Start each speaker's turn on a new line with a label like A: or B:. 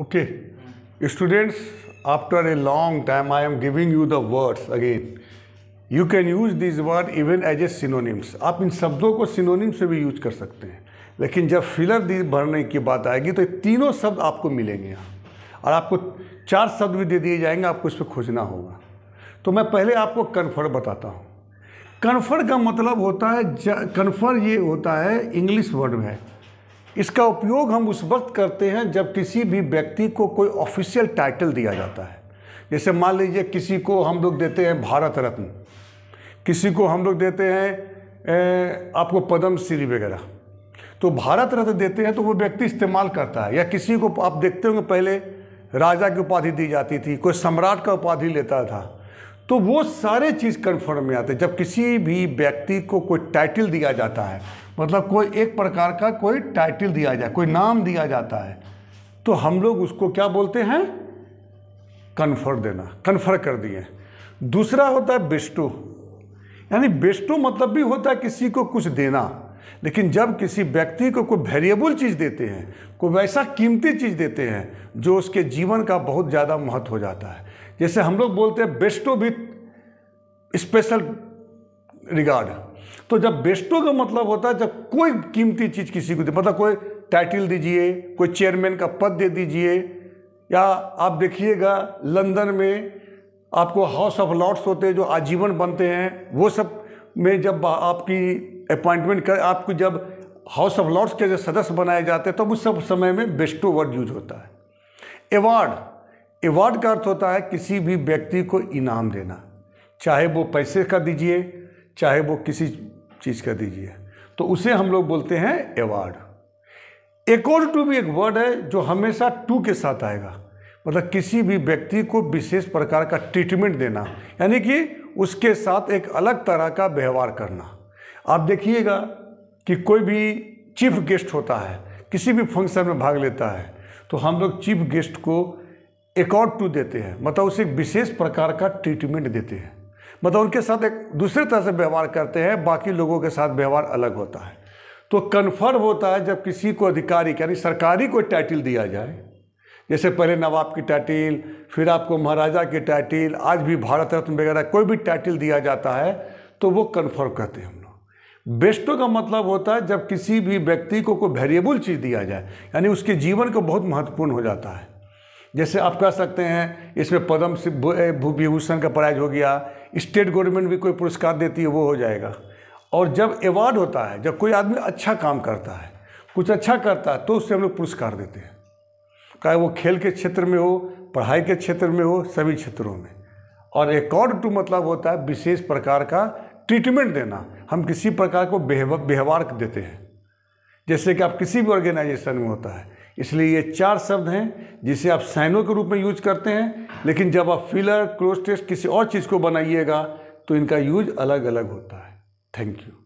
A: okay students after a long time I am giving you the words again you can use this word even as a synonyms आप इन शब्दों को synonym से भी use कर सकते हैं लेकिन जब फिलर दी भरने की बात आएगी तो तीनों शब्द आपको मिलेंगे यहाँ और आपको चार शब्द भी दे दिए जाएंगे आपको इस पर खोजना होगा तो मैं पहले आपको कन्फर बताता हूँ कन्फर का मतलब होता है कन्फर ये होता है इंग्लिश वर्ड में इसका उपयोग हम उस वक्त करते हैं जब किसी भी व्यक्ति को कोई ऑफिशियल टाइटल दिया जाता है जैसे मान लीजिए किसी को हम लोग देते हैं भारत रत्न किसी को हम लोग देते हैं ए, आपको पद्म श्री वगैरह तो भारत रत्न देते हैं तो वो व्यक्ति इस्तेमाल करता है या किसी को आप देखते होंगे पहले राजा की उपाधि दी जाती थी कोई सम्राट का उपाधि लेता था तो वो सारे चीज़ कन्फर्म में आते हैं जब किसी भी व्यक्ति को कोई टाइटल दिया जाता है मतलब कोई एक प्रकार का कोई टाइटल दिया जाए कोई नाम दिया जाता है तो हम लोग उसको क्या बोलते हैं कन्फर देना कन्फर कर दिए दूसरा होता है बिष्टु यानी बिष्टु मतलब भी होता है किसी को कुछ देना लेकिन जब किसी व्यक्ति को कोई वेरिएबल चीज़ देते हैं कोई वैसा कीमती चीज़ देते हैं जो उसके जीवन का बहुत ज़्यादा महत्व हो जाता है जैसे हम लोग बोलते हैं बेस्टो विथ स्पेशल रिगार्ड तो जब बेस्टो का मतलब होता है जब कोई कीमती चीज़ किसी को दे मतलब कोई टाइटल दीजिए कोई चेयरमैन का पद दे दीजिए या आप देखिएगा लंदन में आपको हाउस ऑफ लॉर्ड्स होते हैं जो आजीवन बनते हैं वो सब में जब आपकी अपॉइंटमेंट कर आपको जब हाउस ऑफ लॉर्ड्स के जो सदस्य बनाए जाते हैं तब तो उस सब समय में बेस्टो वर्ड यूज होता है अवार्ड एवॉर्ड का अर्थ होता है किसी भी व्यक्ति को इनाम देना चाहे वो पैसे का दीजिए चाहे वो किसी चीज़ का दीजिए तो उसे हम लोग बोलते हैं एवॉर्ड एकॉर्ड टू भी एक वर्ड है जो हमेशा टू के साथ आएगा मतलब किसी भी व्यक्ति को विशेष प्रकार का ट्रीटमेंट देना यानी कि उसके साथ एक अलग तरह का व्यवहार करना आप देखिएगा कि कोई भी चीफ गेस्ट होता है किसी भी फंक्शन में भाग लेता है तो हम लोग चीफ गेस्ट को एकॉर्ड टू देते हैं मतलब उसे विशेष प्रकार का ट्रीटमेंट देते हैं मतलब उनके साथ एक दूसरे तरह से व्यवहार करते हैं बाकी लोगों के साथ व्यवहार अलग होता है तो कन्फर्म होता है जब किसी को अधिकारी यानी सरकारी कोई टाइटिल दिया जाए जैसे पहले नवाब की टाइटिल फिर आपको महाराजा की टाइटिल आज भी भारत रत्न वगैरह कोई भी टाइटिल दिया जाता है तो वो कन्फर्म करते हैं हम लोग बेस्टों का मतलब होता है जब किसी भी व्यक्ति को कोई वेरिएबल चीज़ दिया जाए यानी उसके जीवन को बहुत महत्वपूर्ण हो जाता है जैसे आप कह सकते हैं इसमें पद्म विभूषण का प्राइज हो गया स्टेट गवर्नमेंट भी कोई पुरस्कार देती है वो हो जाएगा और जब अवार्ड होता है जब कोई आदमी अच्छा काम करता है कुछ अच्छा करता है तो उससे हम लोग पुरस्कार देते हैं चाहे वो खेल के क्षेत्र में हो पढ़ाई के क्षेत्र में हो सभी क्षेत्रों में और अकॉर्ड टू मतलब होता है विशेष प्रकार का ट्रीटमेंट देना हम किसी प्रकार को व्यवहार देते हैं जैसे कि आप किसी भी ऑर्गेनाइजेशन में होता है इसलिए ये चार शब्द हैं जिसे आप साइनों के रूप में यूज करते हैं लेकिन जब आप फिलर क्रोस्टेस्ट टेस्ट किसी और चीज़ को बनाइएगा तो इनका यूज अलग अलग होता है थैंक यू